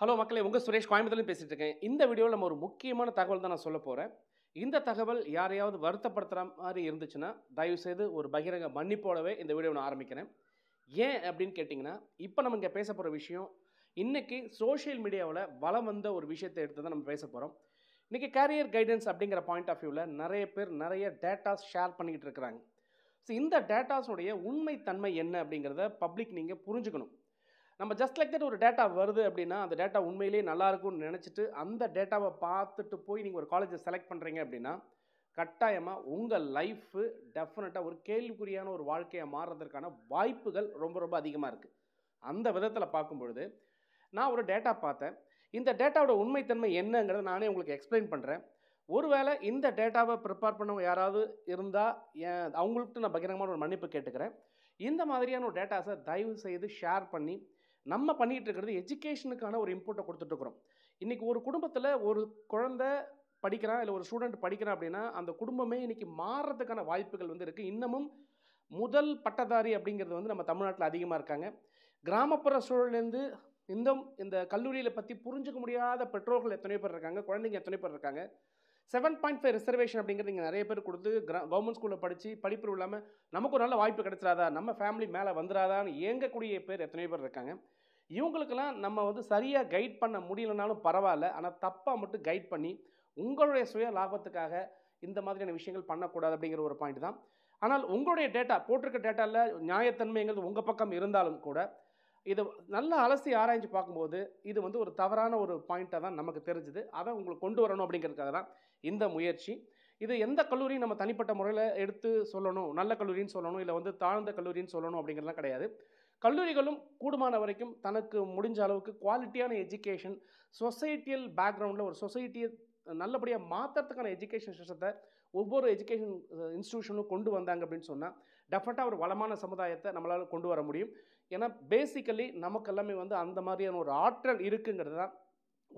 hello மக்களே உங்கள் சுரேஷ் கோயம்புத்தூர் பேசிகிட்டு இருக்கேன் இந்த வீடியோவில் நம்ம ஒரு முக்கியமான தகவல் தான் நான் சொல்ல போகிறேன் இந்த தகவல் யாரையாவது வருத்தப்படுத்துகிற மாதிரி இருந்துச்சுன்னா தயவுசெய்து ஒரு பகிரங்க மன்னிப்போடவே இந்த வீடியோ நான் ஆரம்பிக்கிறேன் ஏன் அப்படின்னு கேட்டிங்கன்னா இப்போ நம்ம இங்கே பேச போகிற விஷயம் இன்றைக்கி சோஷியல் மீடியாவில் வளம் வந்த ஒரு விஷயத்தை எடுத்து தான் நம்ம பேச போகிறோம் இன்றைக்கி கேரியர் கைடன்ஸ் அப்படிங்கிற பாயிண்ட் ஆஃப் வியூவில் நிறைய பேர் நிறைய டேட்டாஸ் ஷேர் பண்ணிக்கிட்டு இருக்கிறாங்க ஸோ இந்த டேட்டாஸுடைய உண்மைத்தன்மை என்ன அப்படிங்கிறத பப்ளிக் நீங்கள் புரிஞ்சுக்கணும் நம்ம ஜஸ்ட் லைக் தட் ஒரு டேட்டா வருது அப்படின்னா அந்த டேட்டா உண்மையிலேயே நல்லா இருக்கும்னு நினச்சிட்டு அந்த டேட்டாவை பார்த்துட்டு போய் நீங்கள் ஒரு காலேஜை செலக்ட் பண்ணுறீங்க அப்படின்னா கட்டாயமாக உங்கள் லைஃப்பு டெஃபினட்டாக ஒரு கேள்விக்குறியான ஒரு வாழ்க்கையை மாறுறதுக்கான வாய்ப்புகள் ரொம்ப ரொம்ப அதிகமாக இருக்குது அந்த விதத்தில் பார்க்கும்பொழுது நான் ஒரு டேட்டா பார்த்தேன் இந்த டேட்டாவோட உண்மைத்தன்மை என்னங்கிறத நானே உங்களுக்கு எக்ஸ்பிளைன் பண்ணுறேன் ஒருவேளை இந்த டேட்டாவை ப்ரிப்பேர் பண்ணவங்க யாராவது இருந்தால் அவங்கள்ட்ட நான் பகிரங்கமான ஒரு மன்னிப்பு கேட்டுக்கிறேன் இந்த மாதிரியான ஒரு டேட்டாஸை தயவு செய்து ஷேர் பண்ணி நம்ம பண்ணிகிட்டு இருக்கிறது எஜுகேஷனுக்கான ஒரு இம்போர்ட்டை கொடுத்துட்ருக்குறோம் இன்றைக்கி ஒரு குடும்பத்தில் ஒரு குழந்த படிக்கிறான் இல்லை ஒரு ஸ்டூடெண்ட் படிக்கிறான் அப்படின்னா அந்த குடும்பமே இன்றைக்கி மாறுறதுக்கான வாய்ப்புகள் வந்து இருக்குது இன்னமும் முதல் பட்டதாரி அப்படிங்கிறது வந்து நம்ம தமிழ்நாட்டில் அதிகமாக இருக்காங்க கிராமப்புற சூழல்லேருந்து இந்த இந்த கல்லூரியில் பற்றி புரிஞ்சுக்க முடியாத பெற்றோர்கள் எத்தனை பேர் இருக்காங்க குழந்தைங்க எத்தனை பேர் இருக்காங்க செவன் பாயிண்ட் ஃபைவ் ரிசர்வேஷன் அப்படிங்கிறது இங்கே நிறைய பேர் கொடுத்து கவர்மெண்ட் ஸ்கூலில் படித்து படிப்பு இல்லாமல் நமக்கு ஒரு நல்ல வாய்ப்பு கிடைச்சிடாதா நம்ம ஃபேமிலி மேலே வந்துடாதான்னு இயங்கக்கூடிய பேர் எத்தனையோ பேர் இருக்காங்க இவங்களுக்கெல்லாம் நம்ம வந்து சரியாக கைட் பண்ண முடியலனாலும் பரவாயில்ல ஆனால் தப்பாக மட்டும் கைட் பண்ணி உங்களுடைய சுய லாபத்துக்காக இந்த மாதிரியான விஷயங்கள் பண்ணக்கூடாது அப்படிங்கிற ஒரு பாயிண்ட் தான் ஆனால் உங்களுடைய டேட்டா போட்டிருக்க டேட்டாவில் நியாயத்தன்மைங்கிறது உங்கள் பக்கம் இருந்தாலும் கூட இதை நல்லா அலசி ஆராய்ஞ்சு பார்க்கும்போது இது வந்து ஒரு தவறான ஒரு பாயிண்ட்டாக தான் நமக்கு தெரிஞ்சுது அதை உங்களுக்கு கொண்டு வரணும் அப்படிங்கிறதுக்காக தான் இந்த முயற்சி இது எந்த கல்லூரியும் நம்ம தனிப்பட்ட முறையில் எடுத்து சொல்லணும் நல்ல கல்லூரின்னு சொல்லணும் இல்லை வந்து தாழ்ந்த கல்லூரின்னு சொல்லணும் அப்படிங்கிறதுலாம் கிடையாது கல்லூரிகளும் கூடுமான வரைக்கும் தனக்கு முடிஞ்ச அளவுக்கு குவாலிட்டியான எஜுகேஷன் சொசைட்டியல் பேக்ரவுண்டில் ஒரு சொசைட்டியை நல்லபடியாக மாற்றுறதுக்கான எஜுகேஷன் சிஸ்டத்தை ஒவ்வொரு எஜுகேஷன் இன்ஸ்டியூஷனும் uh, கொண்டு வந்தாங்க அப்படின்னு சொன்னால் டெஃபினட்டாக ஒரு வளமான சமுதாயத்தை நம்மளால் கொண்டு வர முடியும் ஏன்னா பேசிக்கலி நமக்கு எல்லாமே வந்து அந்த மாதிரியான ஒரு ஆற்றல் இருக்குங்கிறது தான்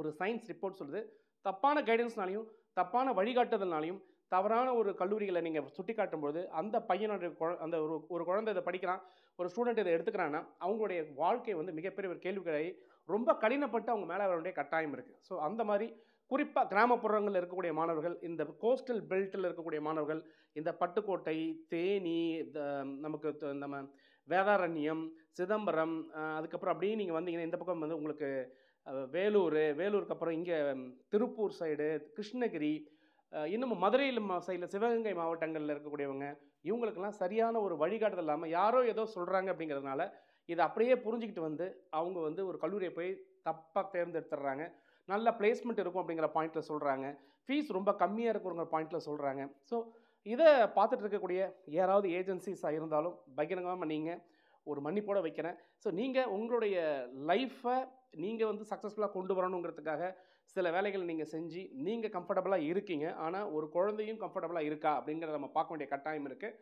ஒரு சயின்ஸ் ரிப்போர்ட் சொல்லுது தப்பான கைடன்ஸ்னாலையும் தப்பான வழிகாட்டுதல்னாலையும் தவறான ஒரு கல்லூரிகளை நீங்கள் சுட்டி காட்டும்போது அந்த பையனுடைய அந்த ஒரு ஒரு குழந்தை இதை படிக்கிறான் ஒரு ஸ்டூடெண்ட் இதை எடுத்துக்கிறான்னா அவங்களுடைய வாழ்க்கை வந்து மிகப்பெரிய ஒரு கேள்விகளை ரொம்ப கடினப்பட்டு அவங்க மேலே வரவேண்டிய கட்டாயம் இருக்குது ஸோ அந்த மாதிரி குறிப்பாக கிராமப்புறங்களில் இருக்கக்கூடிய மாணவர்கள் இந்த கோஸ்டல் பெல்ட்டில் இருக்கக்கூடிய மாணவர்கள் இந்த பட்டுக்கோட்டை தேனி நமக்கு நம்ம வேதாரண்யம் சிதம்பரம் அதுக்கப்புறம் அப்படியே நீங்கள் வந்தீங்கன்னா இந்த பக்கம் வந்து உங்களுக்கு வேலூர் வேலூருக்கு அப்புறம் இங்கே திருப்பூர் சைடு கிருஷ்ணகிரி இன்னும் மதுரையில் சைடில் சிவகங்கை மாவட்டங்களில் இருக்கக்கூடியவங்க இவங்களுக்கெல்லாம் சரியான ஒரு வழிகாட்டுதல் இல்லாமல் யாரோ ஏதோ சொல்கிறாங்க அப்படிங்கிறதுனால இதை அப்படியே புரிஞ்சுக்கிட்டு வந்து அவங்க வந்து ஒரு கல்லூரியை போய் தப்பாக தேர்ந்தெடுத்துடுறாங்க நல்ல பிளேஸ்மெண்ட் இருக்கும் அப்படிங்கிற பாயிண்ட்டில் சொல்கிறாங்க ஃபீஸ் ரொம்ப கம்மியாக இருக்குங்கிற பாயிண்ட்டில் சொல்கிறாங்க ஸோ இதை பார்த்துட்டு இருக்கக்கூடிய யாராவது ஏஜென்சிஸாக இருந்தாலும் பகிரங்கமாக நீங்கள் ஒரு மன்னிப்போட வைக்கிறேன் ஸோ நீங்கள் உங்களுடைய லைஃப்பை நீங்கள் வந்து சக்ஸஸ்ஃபுல்லாக கொண்டு வரணுங்கிறதுக்காக சில வேலைகளை நீங்கள் செஞ்சு நீங்கள் கம்ஃபர்டபுளாக இருக்கீங்க ஆனால் ஒரு குழந்தையும் கம்ஃபர்டபுளாக இருக்கா அப்படிங்கிறத நம்ம பார்க்க வேண்டிய கட்டாயம் இருக்குது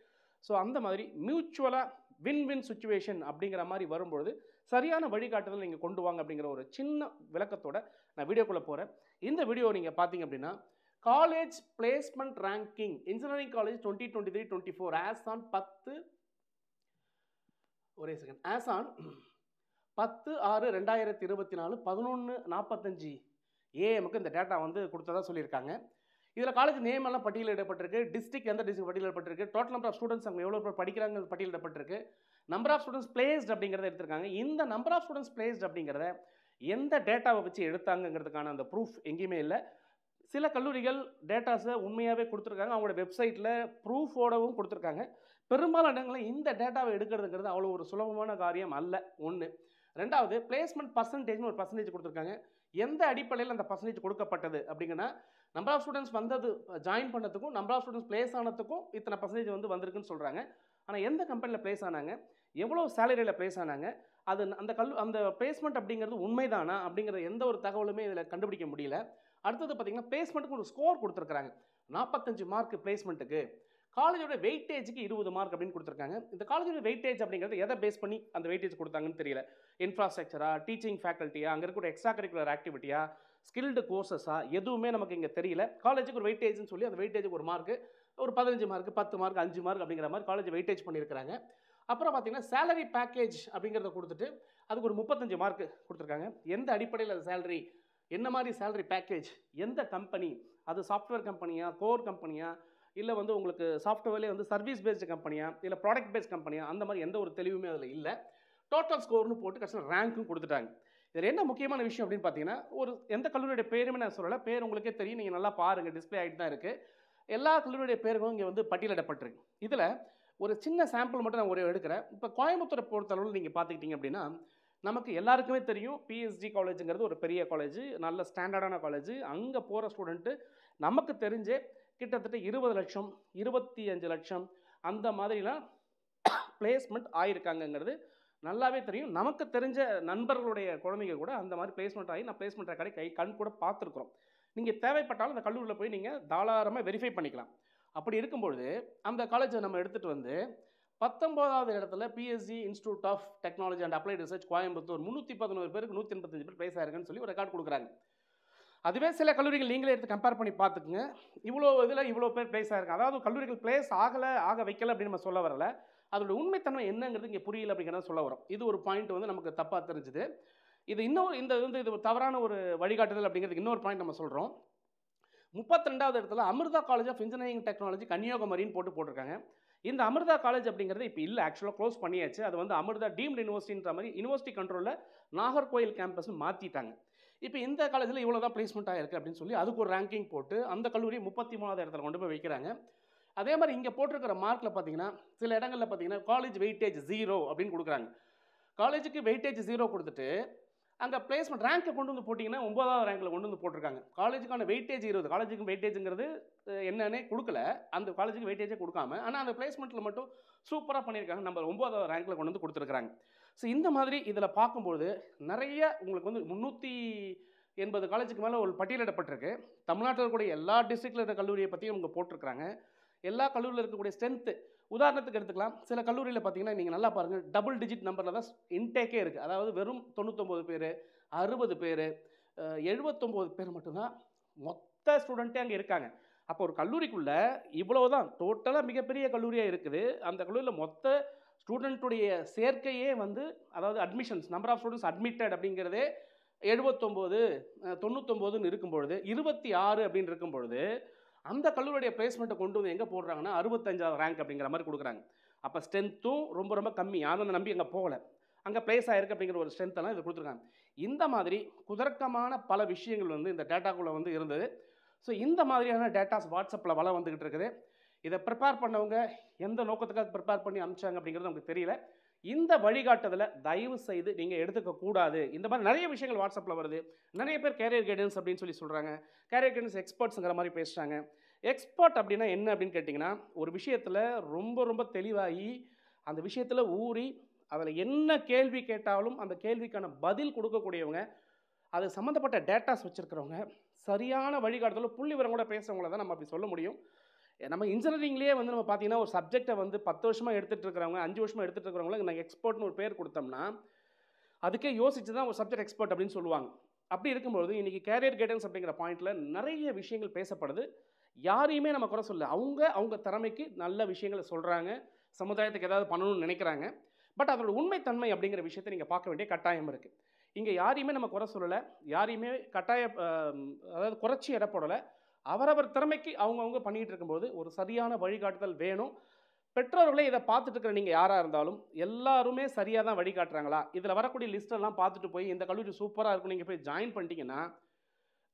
ஸோ அந்த மாதிரி மியூச்சுவலாக வின் வின் சுச்சுவேஷன் அப்படிங்கிற மாதிரி வரும்பொழுது சரியான வழிகாட்டுதல் நீங்கள் கொண்டு வாங்க அப்படிங்கிற ஒரு சின்ன விளக்கத்தோட நான் வீடியோக்குள்ளே போகிறேன் இந்த வீடியோ நீங்கள் பார்த்தீங்க அப்படின்னா college placement ranking engineering college twenty twenty three twenty four as on பத்து ஒரே செகண்ட் ஆஸ் ஆன் பத்து ஆறு ரெண்டாயிரத்தி இருபத்தி நாலு பதினொன்று நாற்பத்தஞ்சு ஏஎம்க்கு இந்த டேட்டா வந்து கொடுத்ததா சொல்லியிருக்காங்க இதில் காலேஜ் நேம் எல்லாம் பட்டியலிடப்பட்டிருக்கு டிஸ்ட்ரிக் எந்த டிஸ்ட்ரிக் பட்டியலிடப்பட்டிருக்கு டோட்டல் நம்பர் ஆஃப் ஸ்டூடெண்ட்ஸ் அவங்க எவ்வளோ பேர் படிக்கிறாங்க பட்டியலிடப்பட்டிருக்கு நம்பர் ஆஃப் ஸ்டூடெண்ட்ஸ் பிளேஸ்ட் அப்படிங்கிறத எடுத்திருக்காங்க இந்த நம்பர் ஆஃப் ஸ்டூடெண்ட்ஸ் பிளேஸ்ட் அப்படிங்கிறத எந்த டேட்டாவை வச்சு எடுத்தாங்கங்கிறதுக்கான அந்த ப்ரூஃப் எங்கேயுமே இல்லை சில கல்லூரிகள் டேட்டாஸை உண்மையாகவே கொடுத்துருக்காங்க அவங்களோட வெப்சைட்டில் ப்ரூஃபோடவும் கொடுத்துருக்காங்க பெரும்பாலான இடங்களில் இந்த டேட்டாவை எடுக்கிறதுங்கிறது அவ்வளோ ஒரு சுலபமான காரியம் அல்ல ஒன்று ரெண்டாவது பிளேஸ்மெண்ட் பர்சன்டேஜ்னு ஒரு பர்சன்டேஜ் கொடுத்துருக்காங்க எந்த அடிப்படையில் அந்த பர்சன்டேஜ் கொடுக்கப்பட்டது அப்படிங்கன்னா நம்பர் ஆஃப் ஸ்டூடெண்ட்ஸ் வந்தது ஜாயின் பண்ணதுக்கும் நம்பர் ஆஃப் ஸ்டூடெண்ட்ஸ் பிளேஸ் ஆனதுக்கும் இத்தனை பர்சன்டேஜ் வந்து வந்திருக்குன்னு சொல்கிறாங்க ஆனால் எந்த கம்பெனியில் பிளேஸ் ஆனாங்க எவ்வளோ சேலரியில் பிளேஸ் ஆனாங்க அது அந்த கல் அந்த பிளேஸ்மெண்ட் அப்படிங்கிறது உண்மைதானா அப்படிங்கிற எந்த ஒரு தகவலுமே இதில் கண்டுபிடிக்க முடியல அடுத்தது பார்த்தீங்கன்னா பிளேஸ்மெண்ட்டுக்கு ஒரு ஸ்கோர் கொடுத்துருக்காங்க நாற்பத்தஞ்சு மார்க் பிளேஸ்மெண்ட்டுக்கு காலேஜோட வெயிட்டேஜுக்கு இருபது மார்க் அப்படின்னு கொடுத்துருக்காங்க இந்த காலேஜோட வெயிட்டேஜ் அப்படிங்கிறது எதை பேஸ் பண்ணி அந்த வெயிட்டேஜ் கொடுத்தாங்கன்னு தெரியல இன்ஃப்ராஸ்ட்ரக்சரா டீச்சிங் ஃபேக்கல்ட்டியா அங்கே இருக்கிற எக்ஸ்ட்ரா கரிக்குலர் ஆக்டிவிட்டியா ஸ்கில்டு கோர்சஸா எதுவுமே நமக்கு இங்கே தெரியல காலேஜுக்கு ஒரு வெயிட்டேஜ்னு சொல்லி அந்த வெயிட்டேஜுக்கு ஒரு மார்க் ஒரு பதினஞ்சு மார்க் பத்து மார்க் அஞ்சு மார்க் அப்படிங்கிற மாதிரி காலேஜ் வெயிட்டேஜ் பண்ணியிருக்கிறாங்க அப்புறம் பார்த்தீங்கன்னா சேலரி பேக்கேஜ் அப்படிங்கிறத கொடுத்துட்டு அதுக்கு ஒரு முப்பத்தஞ்சு மார்க் கொடுத்துருக்காங்க எந்த அடிப்படையில் அந்த சேலரி என்ன மாதிரி சேலரி பேக்கேஜ் எந்த கம்பெனி அது சாஃப்ட்வேர் கம்பெனியா கோர் கம்பெனியா இல்லை வந்து உங்களுக்கு சாஃப்ட்வேர்லேயே வந்து சர்வீஸ் பேஸ்டு கம்பெனியா இல்லை ப்ராடக்ட் பேஸ்ட் கம்பெனியா அந்த மாதிரி எந்த ஒரு தெளிவுமே அதில் இல்லை டோட்டல் ஸ்கோர்னு போட்டு கடைசியில் ரேங்க்கும் கொடுத்துட்டாங்க இதில் என்ன முக்கியமான விஷயம் அப்படின்னு பார்த்தீங்கன்னா ஒரு எந்த கல்லூரியுடைய பேருமே நான் சொல்லலை பேர் உங்களுக்கே தெரியும் நீங்கள் நல்லா பாருங்கள் டிஸ்பிளே ஆகிட்டு தான் இருக்குது எல்லா கல்லூரியுடைய பேருக்கும் இங்கே வந்து பட்டியலிடப்பட்டிருக்கு இதில் ஒரு சின்ன சாம்பிள் மட்டும் நான் ஒரு எடுக்கிறேன் இப்போ கோயம்புத்தூரை பொறுத்தளவில் நீங்கள் பார்த்துக்கிட்டிங்க அப்படின்னா நமக்கு எல்லாருக்குமே தெரியும் பிஎஸ்டி காலேஜுங்கிறது ஒரு பெரிய காலேஜ் நல்ல ஸ்டாண்டர்டான காலேஜ் அங்கே போகிற ஸ்டூடெண்ட்டு நமக்கு தெரிஞ்சே கிட்டத்தட்ட இருபது லட்சம் இருபத்தி அஞ்சு லட்சம் அந்த மாதிரிலாம் பிளேஸ்மெண்ட் ஆகியிருக்காங்கங்கிறது நல்லாவே தெரியும் நமக்கு தெரிஞ்ச நண்பர்களுடைய குழந்தைங்க கூட அந்த மாதிரி பிளேஸ்மெண்ட் ஆகி நான் பிளேஸ்மெண்ட் கடை கை கண் கூட பார்த்துருக்குறோம் நீங்கள் தேவைப்பட்டாலும் அந்த கல்லூரியில் போய் நீங்கள் தாராளமாக வெரிஃபை பண்ணிக்கலாம் அப்படி இருக்கும்பொழுது அந்த காலேஜை நம்ம எடுத்துகிட்டு வந்து பத்தொன்பதாவது இடத்துல PSG institute of technology and applied research Coimbatore முந்நூற்றி பதினோரு பேருக்கு நூற்றி எண்பத்தஞ்சு பேர் பிரைஸ் ஆயிருக்குன்னு சொல்லி ஒரு ரெக்கார்ட் கொடுக்குறாங்க அதுவே சில கல்லூரிகள் நீங்களே எடுத்து கம்பேர் பண்ணி பார்த்துக்குங்க இவ்வளோ இதில் இவ்வளோ பேர் ப்ளேஸ் ஆயிருக்காங்க அதாவது கல்லூரிகள் பிளேஸ் ஆகலை ஆக வைக்கல அப்படின்னு நம்ம சொல்ல வரல அதோட உண்மைத்தன்மை என்னங்கிறது இங்கே புரியல அப்படிங்கிறத சொல்ல வரும் இது ஒரு பாயிண்ட் வந்து நமக்கு தப்பாக தெரிஞ்சுது இது இன்னொரு இந்த வந்து இது தவறான ஒரு வழிகாட்டுதல் அப்படிங்கிறதுக்கு இன்னொரு பாயிண்ட் நம்ம சொல்கிறோம் முப்பத்தி ரெண்டாவது இடத்துல Amrita college of engineering technology கன்னியாகுமரின்னு போட்டு போட்டிருக்காங்க இந்த அமிர்தா காலேஜ் அப்படிங்கிறது இப்போ இல்லை ஆக்சுவலாக க்ளோஸ் பண்ணியாச்சு அது வந்து அமிர்தா டீம்டு யூனிவர்சிட்டின்ற மாதிரி யூனிவர்சிட்டி கண்ட்ரோலில் நாகர்கோயில் கேம்பஸ்னு மாற்றிட்டாங்க இப்போ இந்த காலேஜில் இவ்வளோ தான் பிளேஸ்மெண்ட் ஆகிருக்கு அப்படின்னு சொல்லி அதுக்கு ஒரு ரேங்கிங் போட்டு அந்த கல்லூரி முப்பத்தி மூணாவது இடத்துல கொண்டு போய் வைக்கிறாங்க அதே மாதிரி இங்கே போட்டிருக்கிற மார்க்கில் பார்த்தீங்கன்னா சில இடங்களில் பார்த்தீங்கன்னா காலேஜ் வெயிட்டேஜ் ஜீரோ அப்படின்னு கொடுக்குறாங்க காலேஜுக்கு வெயிட்டேஜ் ஜீரோ கொடுத்துட்டு அங்கே பிளேஸ்மெண்ட் ரேங்க்கை கொண்டு வந்து போட்டிங்கன்னா ஒன்பதாவது ரேங்க்கில் கொண்டு வந்து போட்டிருக்காங்க காலேஜுக்கான வெயிட்டேஜ் இருபது காலேஜுக்கு வெயிட்டேஜுங்கிறது என்னன்னே கொடுக்கல அந்த காலேஜுக்கு வெயிட்டேஜே கொடுக்காம ஆனால் அந்த பிளேஸ்மெண்ட்டில் மட்டும் சூப்பராக பண்ணியிருக்காங்க நம்ம ஒன்பதாவது ரேங்க்கில் கொண்டு வந்து கொடுத்துருக்குறாங்க ஸோ இந்த மாதிரி இதில் பார்க்கும்போது நிறைய உங்களுக்கு வந்து முந்நூற்றி எண்பது காலேஜுக்கு மேலே ஒரு பட்டியலிடப்பட்டிருக்கு தமிழ்நாட்டில் இருக்கக்கூடிய எல்லா டிஸ்ட்ரிக்டில் இருக்கிற கல்லூரியை பற்றியும் அவங்க போட்டிருக்கிறாங்க எல்லா கல்லூரியில் இருக்கக்கூடிய ஸ்ட்ரென்த்து உதாரணத்துக்கு எடுத்துக்கலாம் சில கல்லூரியில் பார்த்தீங்கன்னா நீங்கள் நல்லா பாருங்கள் டபுள் டிஜிட் நம்பரில் தான் இன்டேக்கே இருக்குது அதாவது வெறும் தொண்ணூத்தொம்பது பேர் அறுபது பேர் எழுபத்தொம்போது பேர் மட்டும்தான் மொத்த ஸ்டூடெண்ட்டே அங்கே இருக்காங்க அப்போ ஒரு கல்லூரிக்குள்ளே இவ்வளவு தான் டோட்டலாக மிகப்பெரிய கல்லூரியாக இருக்குது அந்த கல்லூரியில் மொத்த ஸ்டூடெண்ட்டுடைய சேர்க்கையே வந்து அதாவது admissions number of students admitted அப்படிங்கிறதே எழுபத்தொம்போது தொண்ணூத்தொம்போதுன்னு இருக்கும் பொழுது இருபத்தி ஆறு அப்படின்னு இருக்கும் பொழுது அந்த கல்லூரியுடைய பிளேஸ்மெண்ட்டை கொண்டு வந்து எங்கே போடுறாங்கன்னா அறுபத்தஞ்சாவது ரேங்க் அப்படிங்கிற மாதிரி கொடுக்குறாங்க அப்போ ஸ்ட்ரென்த்தும் ரொம்ப ரொம்ப கம்மி யாரும் அதை நம்பி அங்கே போகலை அங்கே பிளேஸ் ஆகிருக்கு அப்படிங்கிற ஒரு ஸ்ட்ரென்த்தெல்லாம் இதில் கொடுத்துருக்காங்க இந்த மாதிரி குதர்க்கமான பல விஷயங்கள் வந்து இந்த டேட்டாக்குள்ளே வந்து இருந்தது ஸோ இந்த மாதிரியான டேட்டாஸ் வாட்ஸ்அப்பில் வளம் வந்துக்கிட்டு இருக்குது இதை ப்ரிப்பேர் பண்ணவங்க எந்த நோக்கத்துக்காக ப்ரிப்பேர் பண்ணி அனுப்பிச்சாங்க அப்படிங்கிறது நமக்கு தெரியல இந்த வழிகாட்டுதலை தயவு செய்து நீங்கள் எடுத்துக்கக்கூடாது இந்த மாதிரி நிறைய விஷயங்கள் வாட்ஸ்அப்பில் வருது நிறைய பேர் கேரியர் கைடன்ஸ் அப்படின்னு சொல்லி சொல்கிறாங்க கேரியர் கைடன்ஸ் எக்ஸ்பர்ட்ஸுங்கிற மாதிரி பேசுகிறாங்க எக்ஸ்பர்ட் அப்படின்னா என்ன அப்படின்னு கேட்டிங்கன்னா ஒரு விஷயத்தில் ரொம்ப ரொம்ப தெளிவாகி அந்த விஷயத்தில் ஊறி அதில் என்ன கேள்வி கேட்டாலும் அந்த கேள்விக்கான பதில் கொடுக்கக்கூடியவங்க அது சம்மந்தப்பட்ட டேட்டாஸ் வச்சுருக்கிறவங்க சரியான வழிகாட்டுதலும் புள்ளி விவரம் கூட பேசுகிறவங்கள தான் நம்ம அப்படி சொல்ல முடியும் நம்ம இன்ஜினியரிங்லேயே வந்து நம்ம பார்த்தீங்கன்னா ஒரு சப்ஜெக்டை வந்து பத்து வருஷமாக எடுத்துகிட்டு இருக்கிறவங்க அஞ்சு வருஷமாக எடுத்துகிட்டு இருக்கிறவங்களுக்கு நாங்கள் எக்ஸ்போர்ட்னு ஒரு பேர் கொடுத்தோம்னா அதுக்கே யோசிச்சு தான் ஒரு சப்ஜெக்ட் எக்ஸ்பர்ட் அப்படின்னு சொல்லுவாங்க அப்படி இருக்கும்போது இன்றைக்கி கேரியர் கைடன்ஸ் அப்படிங்கிற பாயிண்டில் நிறைய விஷயங்கள் பேசப்படுது யாரையுமே நம்ம குறை சொல்ல அவங்க அவங்க திறமைக்கு நல்ல விஷயங்களை சொல்கிறாங்க சமுதாயத்துக்கு ஏதாவது பண்ணணும்னு நினைக்கிறாங்க பட் அதோட உண்மைத்தன்மை அப்படிங்கிற விஷயத்தை நீங்கள் பார்க்க வேண்டிய கட்டாயம் இருக்குது இங்கே யாரையுமே நம்ம குறை சொல்லலை யாரையுமே கட்டாய அதாவது குறைச்சி இடப்படலை அவரவர் திறமைக்கு அவங்கவுங்க பண்ணிகிட்டு இருக்கும்போது ஒரு சரியான வழிகாட்டுதல் வேணும் பெற்றோர்களே இதை பார்த்துட்டு இருக்கிற நீங்கள் யாராக இருந்தாலும் எல்லாருமே சரியாக தான் வழிகாட்டுறாங்களா இதில் வரக்கூடிய லிஸ்ட்டெல்லாம் பார்த்துட்டு போய் இந்த கல்லூரி சூப்பராக இருக்கும் நீங்கள் போய் ஜாயின் பண்ணிட்டீங்கன்னா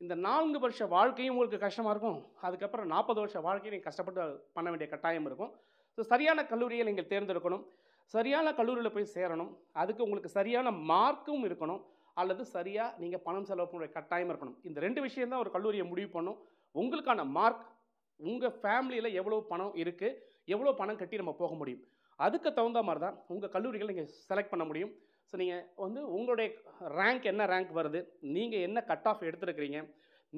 இந்த நான்கு வருஷ வாழ்க்கையும் உங்களுக்கு கஷ்டமாக இருக்கும் அதுக்கப்புறம் நாற்பது வருஷ வாழ்க்கையும் நீங்கள் கஷ்டப்பட்டு பண்ண வேண்டிய கட்டாயம் இருக்கும் ஸோ சரியான கல்லூரியை நீங்கள் தேர்ந்தெடுக்கணும் சரியான கல்லூரியில் போய் சேரணும் அதுக்கு உங்களுக்கு சரியான மார்க்கும் இருக்கணும் அல்லது சரியாக நீங்கள் பணம் செலவு பண்ணுற கட்டாயம் இருக்கணும் இந்த ரெண்டு விஷயம் தான் ஒரு கல்லூரியை முடிவு பண்ணும் உங்களுக்கான மார்க் உங்கள் ஃபேமிலியில் எவ்வளோ பணம் இருக்குது எவ்வளோ பணம் கட்டி நம்ம போக முடியும் அதுக்கு தகுந்த மாதிரி தான் உங்கள் கல்லூரிகளை நீங்கள் செலக்ட் பண்ண முடியும் ஸோ நீங்கள் வந்து உங்களுடைய ரேங்க் என்ன ரேங்க் வருது நீங்கள் என்ன கட் ஆஃப் எடுத்துருக்கிறீங்க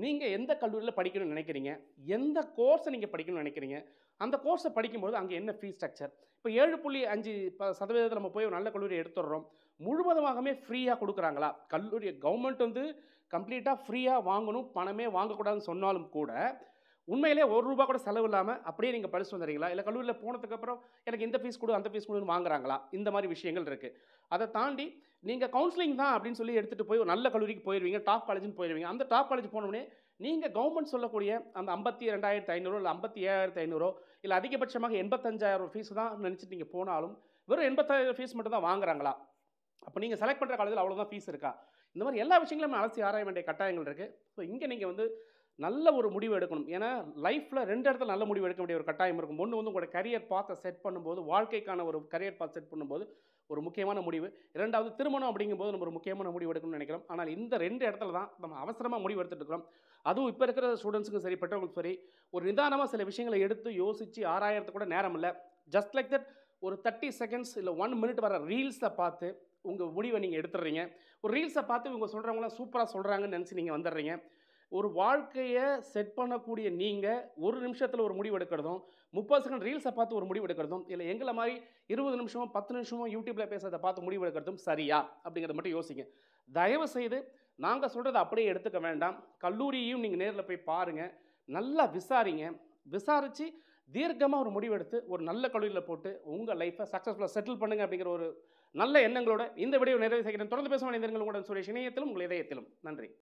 நீங்கள் எந்த கல்லூரியில் படிக்கணும்னு நினைக்கிறீங்க எந்த கோர்ஸை நீங்கள் படிக்கணும்னு நினைக்கிறீங்க அந்த கோர்ஸை படிக்கும்போது அங்கே என்ன ஃபீஸ் ஸ்ட்ரக்சர் இப்போ ஏழு புள்ளி அஞ்சு ப சதவீதத்தில் நம்ம போய் ஒரு நல்ல கல்லூரி எடுத்துடுறோம் முழுவதுமாகவே ஃப்ரீயாக கொடுக்குறாங்களா கல்லூரி கவர்மெண்ட் வந்து கம்ப்ளீட்டாக ஃப்ரீயாக வாங்கணும் பணமே வாங்கக்கூடாதுன்னு சொன்னாலும் கூட உண்மையிலே ஒரு ரூபா கூட செலவு இல்லாமல் அப்படியே நீங்கள் படிச்சுட்டு வந்துறீங்களா இல்லை கல்லூரியில் போனதுக்கப்புறம் எனக்கு இந்த ஃபீஸ் கொடு அந்த ஃபீஸ் கொடுன்னு வாங்குறாங்களா இந்த மாதிரி விஷயங்கள் இருக்குது அதை தாண்டி நீங்கள் கவுன்சிலிங் தான் அப்படின்னு சொல்லி எடுத்துகிட்டு போய் ஒரு நல்ல கல்லூரிக்கு போயிடுவீங்க டாப் காலேஜ்னு போயிடுவீங்க அந்த டாப் காலேஜ் போனோடனே நீங்கள் கவர்மெண்ட் சொல்லக்கூடிய அந்த ஐம்பத்தி ரெண்டாயிரத்து ஐநூறு இல்லை ஐம்பத்தி ஏழாயிரத்து ஐநூறு இல்லை அதிகபட்சமாக எண்பத்தஞ்சாயிரம் ஃபீஸ் தான் நினச்சிட்டு நீங்கள் போனாலும் வெறும் எண்பத்தாயிரம் ஃபீஸ் மட்டும் தான் வாங்குறாங்களா அப்போ நீங்கள் செலக்ட் பண்ணுற காலேஜில் அவ்வளோதான் ஃபீஸ் இருக்கா இந்த மாதிரி எல்லா விஷயங்களும் அலசி ஆராய வேண்டிய கட்டாயங்கள் இருக்குது ஸோ இங்கே நீங்கள் வந்து நல்ல ஒரு முடிவு எடுக்கணும் ஏன்னா லைஃப்பில் ரெண்டு இடத்துல நல்ல முடிவு எடுக்க வேண்டிய ஒரு கட்டாயம் இருக்கும் ஒன்று வந்து உங்களோட கரியர் பாத்தை செட் பண்ணும்போது வாழ்க்கைக்கான ஒரு கரியர் பாத் செட் பண்ணும்போது ஒரு முக்கியமான முடிவு இரண்டாவது திருமணம் அப்படிங்கும்போது நம்ம ஒரு முக்கியமான முடிவு எடுக்கணும்னு நினைக்கிறோம் ஆனால் இந்த ரெண்டு இடத்துல தான் நம்ம அவசரமாக முடிவு எடுத்துகிட்டு இருக்கிறோம் அதுவும் இப்போ இருக்கிற ஸ்டூடெண்ட்ஸுக்கும் சரி பெற்றவங்களுக்கும் சரி ஒரு நிதானமாக சில விஷயங்களை எடுத்து யோசித்து ஆராயறது கூட நேரம் இல்லை ஜஸ்ட் லைக் தட் ஒரு தேர்ட்டி செகண்ட்ஸ் இல்லை ஒன் மினிட் வர ரீல்ஸை பார்த்து உங்கள் முடிவை நீங்கள் எடுத்துடுறீங்க ஒரு ரீல்ஸை பார்த்து இவங்க சொல்கிறவங்களாம் சூப்பராக சொல்கிறாங்கன்னு நினச்சி நீங்கள் வந்துடுறீங்க ஒரு வாழ்க்கையை செட் பண்ணக்கூடிய நீங்கள் ஒரு நிமிஷத்தில் ஒரு முடிவு எடுக்கிறதும் முப்பது செகண்ட் ரீல்ஸை பார்த்து ஒரு முடிவு எடுக்கிறதும் இல்லை எங்களை மாதிரி இருபது நிமிஷமும் பத்து நிமிஷமும் யூடியூப்பில் பேசுறதை பார்த்து முடிவு எடுக்கிறதும் சரியா அப்படிங்கிறத மட்டும் யோசிங்க தயவு செய்து நாங்கள் சொல்கிறத அப்படியே எடுத்துக்க வேண்டாம் கல்லூரியையும் நீங்கள் நேரில் போய் பாருங்கள் நல்லா விசாரிங்க விசாரித்து தீர்க்கமாக ஒரு முடிவெடுத்து ஒரு நல்ல கல்லூரியில் போட்டு உங்கள் லைஃப்பை சக்ஸஸ்ஃபுல்லாக செட்டில் பண்ணுங்கள் அப்படிங்கிற ஒரு நல்ல எண்ணங்களோட இந்த விடையை நிறைவு செய்கிறேன் தொடர்ந்து பேசும் இணைந்திருங்கள் உங்களுடன் சுரேஷ் இணையத்திலும் உங்கள் இதயத்திலும் நன்றி